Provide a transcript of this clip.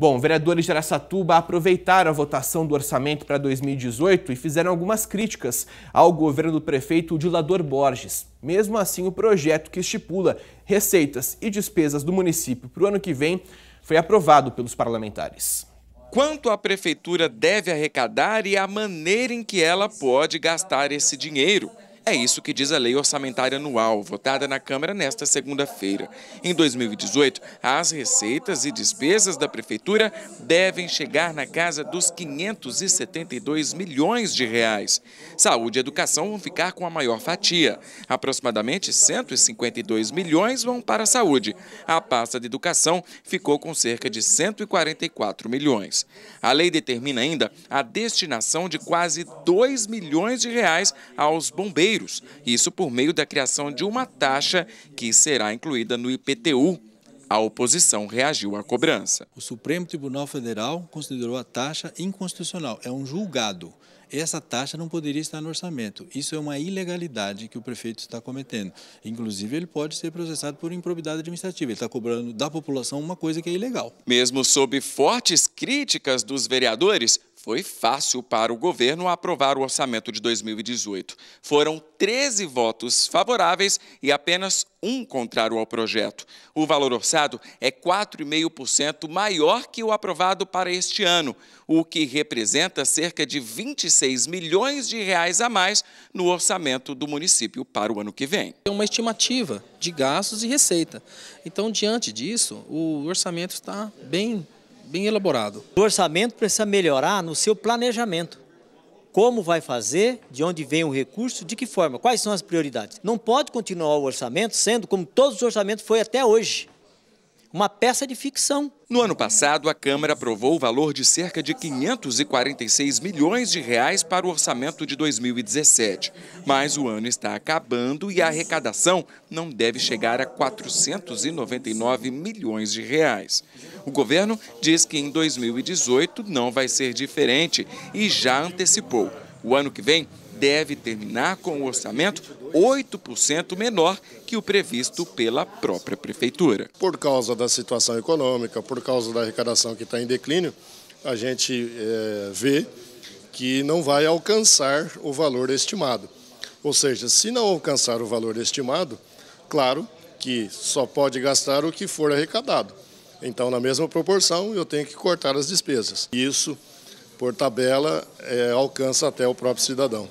Bom, vereadores de Aracatuba aproveitaram a votação do orçamento para 2018 e fizeram algumas críticas ao governo do prefeito Dilador Borges. Mesmo assim, o projeto que estipula receitas e despesas do município para o ano que vem foi aprovado pelos parlamentares quanto a prefeitura deve arrecadar e a maneira em que ela pode gastar esse dinheiro. É isso que diz a Lei Orçamentária Anual, votada na Câmara nesta segunda-feira. Em 2018, as receitas e despesas da Prefeitura devem chegar na casa dos 572 milhões de reais. Saúde e educação vão ficar com a maior fatia. Aproximadamente 152 milhões vão para a saúde. A pasta de educação ficou com cerca de 144 milhões. A lei determina ainda a destinação de quase 2 milhões de reais aos bombeiros brasileiros, isso por meio da criação de uma taxa que será incluída no IPTU. A oposição reagiu à cobrança. O Supremo Tribunal Federal considerou a taxa inconstitucional. É um julgado essa taxa não poderia estar no orçamento. Isso é uma ilegalidade que o prefeito está cometendo. Inclusive, ele pode ser processado por improbidade administrativa. Ele está cobrando da população uma coisa que é ilegal. Mesmo sob fortes críticas dos vereadores, foi fácil para o governo aprovar o orçamento de 2018. Foram 13 votos favoráveis e apenas um contrário ao projeto. O valor orçado é 4,5% maior que o aprovado para este ano, o que representa cerca de 26 milhões de reais a mais no orçamento do município para o ano que vem. É uma estimativa de gastos e receita. Então, diante disso, o orçamento está bem bem elaborado. O orçamento precisa melhorar no seu planejamento. Como vai fazer, de onde vem o recurso, de que forma, quais são as prioridades. Não pode continuar o orçamento sendo como todos os orçamentos foi até hoje uma peça de ficção. No ano passado, a Câmara aprovou o valor de cerca de 546 milhões de reais para o orçamento de 2017. Mas o ano está acabando e a arrecadação não deve chegar a 499 milhões de reais. O governo diz que em 2018 não vai ser diferente e já antecipou. O ano que vem deve terminar com o orçamento 8% menor que o previsto pela própria prefeitura. Por causa da situação econômica, por causa da arrecadação que está em declínio, a gente é, vê que não vai alcançar o valor estimado. Ou seja, se não alcançar o valor estimado, claro que só pode gastar o que for arrecadado. Então, na mesma proporção, eu tenho que cortar as despesas. Isso, por tabela, é, alcança até o próprio cidadão.